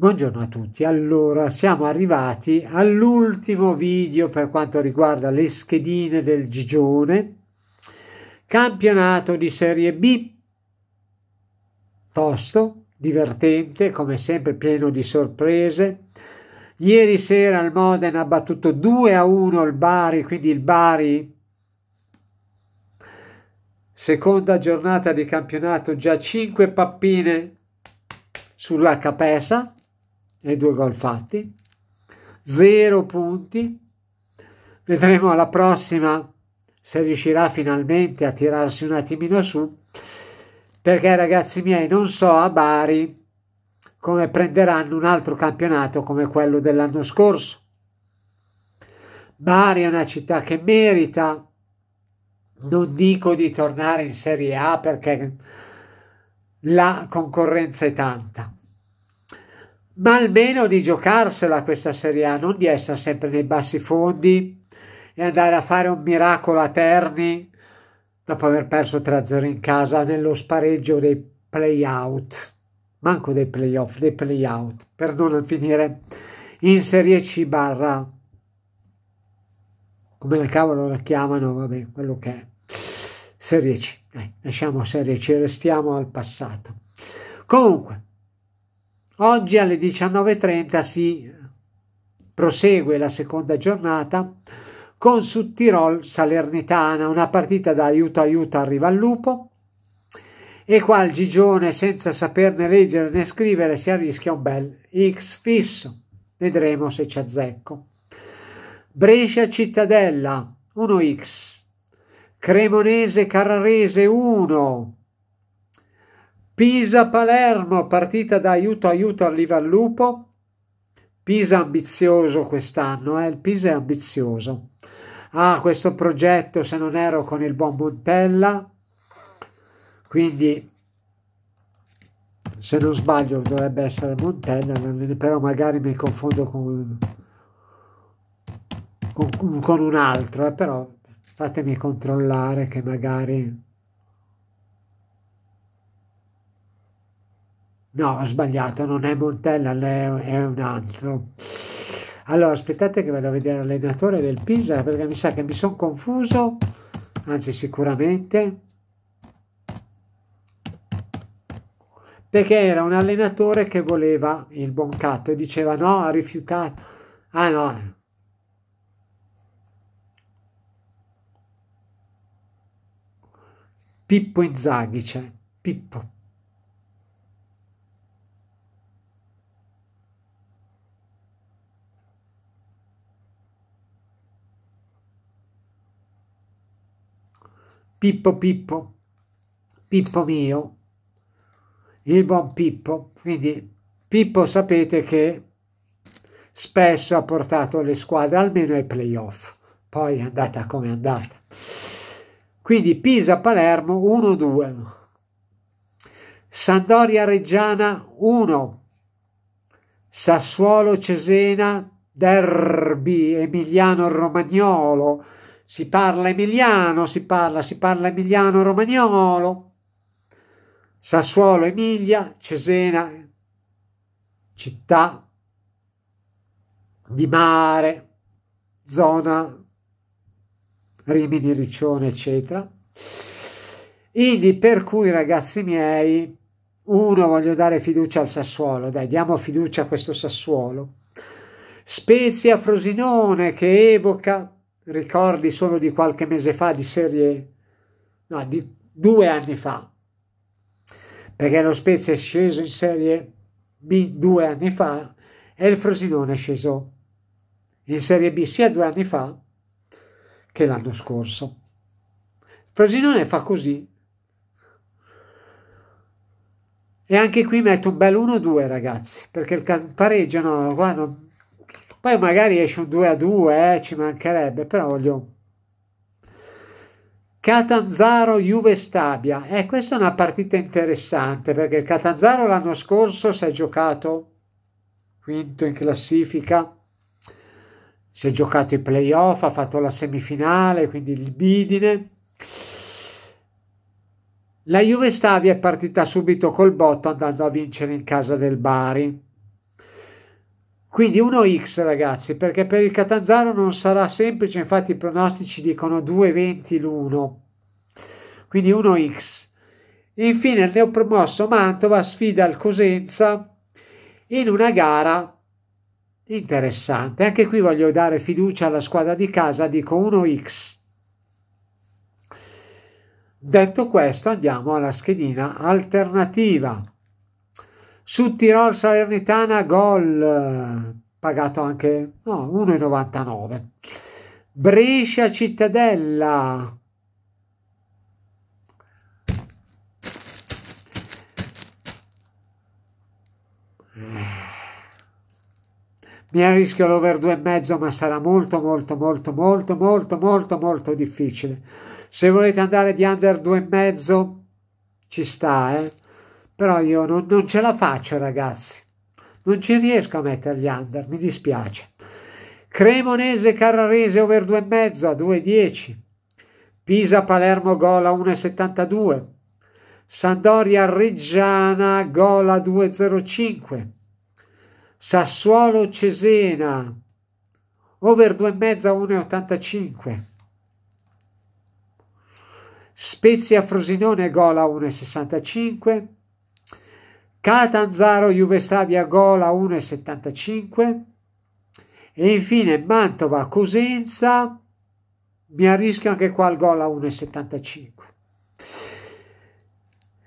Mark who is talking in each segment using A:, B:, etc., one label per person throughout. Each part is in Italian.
A: Buongiorno a tutti, allora siamo arrivati all'ultimo video per quanto riguarda le schedine del Gigione, campionato di Serie B, tosto, divertente, come sempre pieno di sorprese. Ieri sera il Modena ha battuto 2 a 1 il Bari, quindi il Bari, seconda giornata di campionato, già 5 pappine sulla capesa e due gol fatti, zero punti. Vedremo alla prossima se riuscirà finalmente a tirarsi un attimino su, perché ragazzi miei non so a Bari come prenderanno un altro campionato come quello dell'anno scorso. Bari è una città che merita, non dico di tornare in Serie A perché la concorrenza è tanta, ma almeno di giocarsela questa Serie A, non di essere sempre nei bassi fondi e andare a fare un miracolo a Terni dopo aver perso 3-0 in casa nello spareggio dei play-out, manco dei play-off, dei play-out, per non finire in Serie C barra, come la cavolo la chiamano, vabbè, quello che è, Serie C. Eh, lasciamo Serie C, restiamo al passato. Comunque, Oggi alle 19.30 si prosegue la seconda giornata con su Tirol Salernitana, una partita da aiuto aiuto arriva al lupo e qua il Gigione senza saperne leggere né scrivere si arrischia un bel X fisso. Vedremo se ci azzecco. Brescia Cittadella 1X, Cremonese Carrarese 1, Pisa-Palermo, partita da aiuto aiuto arriva al lupo. Pisa ambizioso quest'anno, eh? il Pisa è ambizioso. Ha ah, questo progetto, se non ero, con il buon Montella. Quindi, se non sbaglio, dovrebbe essere Montella, però magari mi confondo con, con, con un altro, eh? però fatemi controllare che magari No, ho sbagliato, non è Montella, è un altro. Allora, aspettate che vado a vedere l'allenatore del Pisa, perché mi sa che mi sono confuso, anzi sicuramente, perché era un allenatore che voleva il Boncato e diceva no, ha rifiutato. Ah no, Pippo Inzaghi c'è, Pippo. Pippo Pippo, Pippo mio, il buon Pippo. Quindi Pippo sapete che spesso ha portato le squadre almeno ai playoff, poi è andata come è andata. Quindi Pisa-Palermo 1-2, Sandoria-Reggiana 1, Sassuolo-Cesena derby Emiliano-Romagnolo si parla emiliano, si parla, si parla emiliano romagnolo. Sassuolo, Emilia, Cesena, città di mare, zona Rimini, Riccione, eccetera. Quindi, per cui, ragazzi miei, uno, voglio dare fiducia al Sassuolo, dai, diamo fiducia a questo Sassuolo. Spezia Frosinone che evoca ricordi solo di qualche mese fa, di serie, no, di due anni fa, perché lo Spezia è sceso in serie B due anni fa e il Frosinone è sceso in serie B sia due anni fa che l'anno scorso. Il Frosinone fa così. E anche qui metto un bel 1-2 ragazzi, perché il pareggio no, qua non, poi magari esce un 2 a 2, eh, ci mancherebbe, però voglio... Catanzaro Juve Stabia. Eh, questa è una partita interessante perché il Catanzaro l'anno scorso si è giocato quinto in classifica, si è giocato i playoff, ha fatto la semifinale, quindi il Bidine. La Juve Stabia è partita subito col botto andando a vincere in casa del Bari quindi 1x ragazzi, perché per il Catanzaro non sarà semplice, infatti i pronostici dicono 2,20 l'1. Quindi 1x. Infine il neopromosso Mantova sfida il Cosenza in una gara interessante. Anche qui voglio dare fiducia alla squadra di casa, dico 1x. Detto questo andiamo alla schedina alternativa su Tirol Salernitana gol pagato anche no, 1,99 Brescia Cittadella mi arrischio l'over 2,5 ma sarà molto molto molto molto molto molto molto difficile se volete andare di under 2,5 ci sta eh però io non, non ce la faccio, ragazzi. Non ci riesco a mettergli under, mi dispiace. Cremonese Carrarese over 2 2,5 a 2,10. Pisa Palermo gola 1,72. Sandoria Reggiana gola 2,05. Sassuolo Cesena over 2,5 a 1,85. Spezia Frosinone gola 1,65. Catanzaro Juve Stabia gol a 1,75 e infine Mantova Cosenza mi arrischio anche qua il gol a 1,75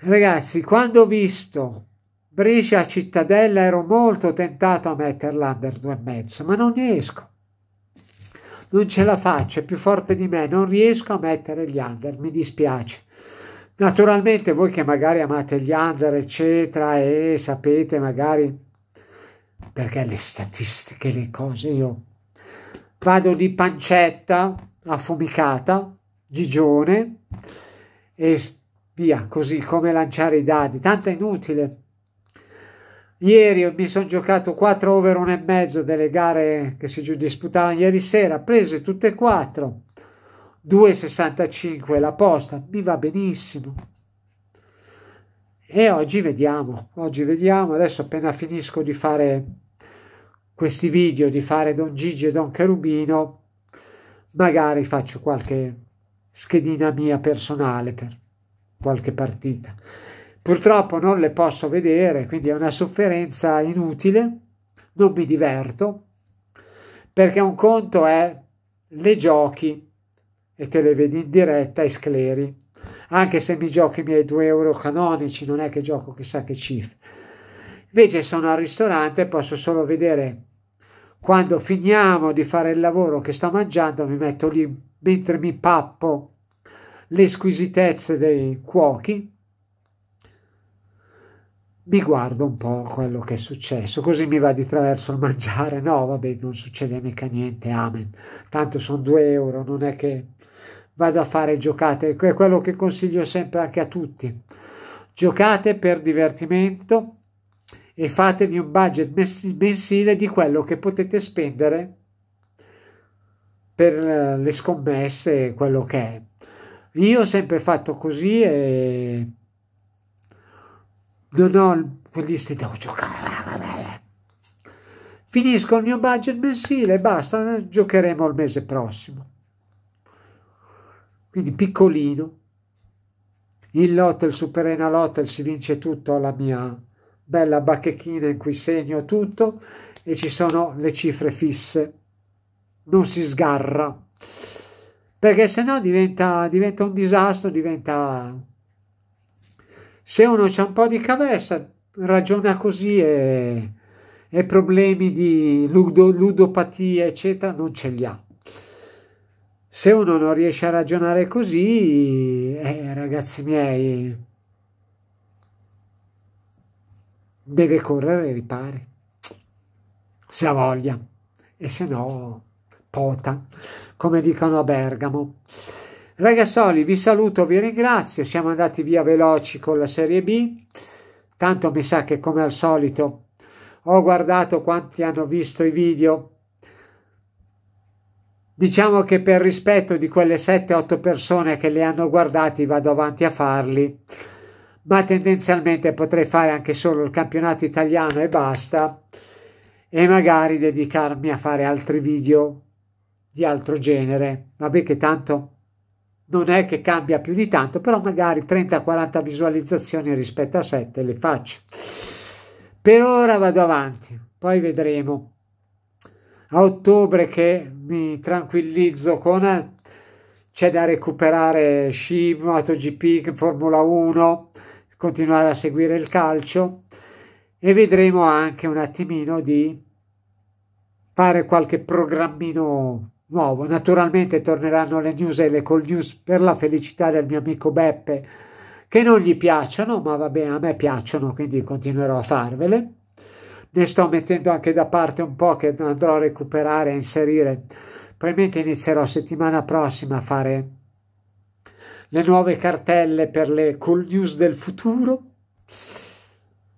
A: ragazzi quando ho visto Brescia Cittadella ero molto tentato a metterla under 2,5 ma non riesco non ce la faccio è più forte di me non riesco a mettere gli under mi dispiace Naturalmente voi che magari amate gli under, eccetera, e sapete magari perché le statistiche, le cose, io vado di pancetta affumicata, gigione e via, così come lanciare i dadi, tanto è inutile. Ieri mi sono giocato 4 over 1 e mezzo delle gare che si disputavano ieri sera, prese tutte e quattro 2,65 la posta, mi va benissimo. E oggi vediamo, oggi vediamo, adesso appena finisco di fare questi video, di fare Don Gigi e Don Cherubino, magari faccio qualche schedina mia personale per qualche partita. Purtroppo non le posso vedere, quindi è una sofferenza inutile, non mi diverto, perché un conto è le giochi e te le vedi in diretta e scleri. Anche se mi giochi i miei 2 euro canonici, non è che gioco chissà che cifre. Invece sono al ristorante e posso solo vedere quando finiamo di fare il lavoro che sto mangiando, mi metto lì mentre mi pappo le squisitezze dei cuochi, mi guardo un po' quello che è successo, così mi va di traverso il mangiare. No, vabbè, non succede mica niente, amen. Tanto sono due euro, non è che vado a fare giocate, è quello che consiglio sempre anche a tutti. Giocate per divertimento e fatevi un budget mensile di quello che potete spendere per le scommesse e quello che è. Io ho sempre fatto così e non ho quegli sti devo giocare. Finisco il mio budget mensile, e basta, giocheremo il mese prossimo quindi piccolino, il lotto, il superena lotto, si vince tutto alla mia bella bacchechina in cui segno tutto e ci sono le cifre fisse, non si sgarra, perché se no diventa, diventa un disastro, diventa... Se uno c'è un po' di cavessa, ragiona così e, e problemi di ludopatia, eccetera, non ce li ha se uno non riesce a ragionare così, eh, ragazzi miei, deve correre ai pari, se ha voglia, e se no, pota, come dicono a Bergamo. Ragazzoli, vi saluto, vi ringrazio, siamo andati via veloci con la Serie B, tanto mi sa che come al solito ho guardato quanti hanno visto i video Diciamo che per rispetto di quelle 7-8 persone che le hanno guardati vado avanti a farli, ma tendenzialmente potrei fare anche solo il campionato italiano e basta e magari dedicarmi a fare altri video di altro genere. Vabbè che tanto non è che cambia più di tanto, però magari 30-40 visualizzazioni rispetto a 7 le faccio. Per ora vado avanti, poi vedremo a ottobre che mi tranquillizzo con c'è da recuperare sci, MotoGP, Formula 1, continuare a seguire il calcio e vedremo anche un attimino di fare qualche programmino nuovo. Naturalmente torneranno le news e le call news per la felicità del mio amico Beppe che non gli piacciono, ma va bene, a me piacciono, quindi continuerò a farvele ne sto mettendo anche da parte un po' che andrò a recuperare, e inserire. Probabilmente inizierò settimana prossima a fare le nuove cartelle per le cool news del futuro,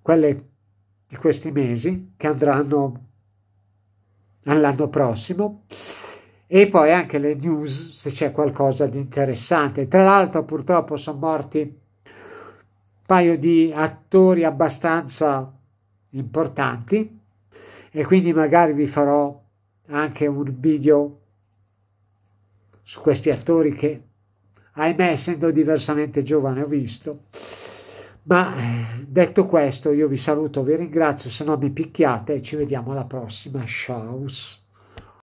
A: quelle di questi mesi che andranno all'anno prossimo e poi anche le news se c'è qualcosa di interessante. Tra l'altro purtroppo sono morti un paio di attori abbastanza importanti e quindi magari vi farò anche un video su questi attori che ahimè essendo diversamente giovane ho visto ma eh, detto questo io vi saluto vi ringrazio se no mi picchiate e ci vediamo alla prossima ciao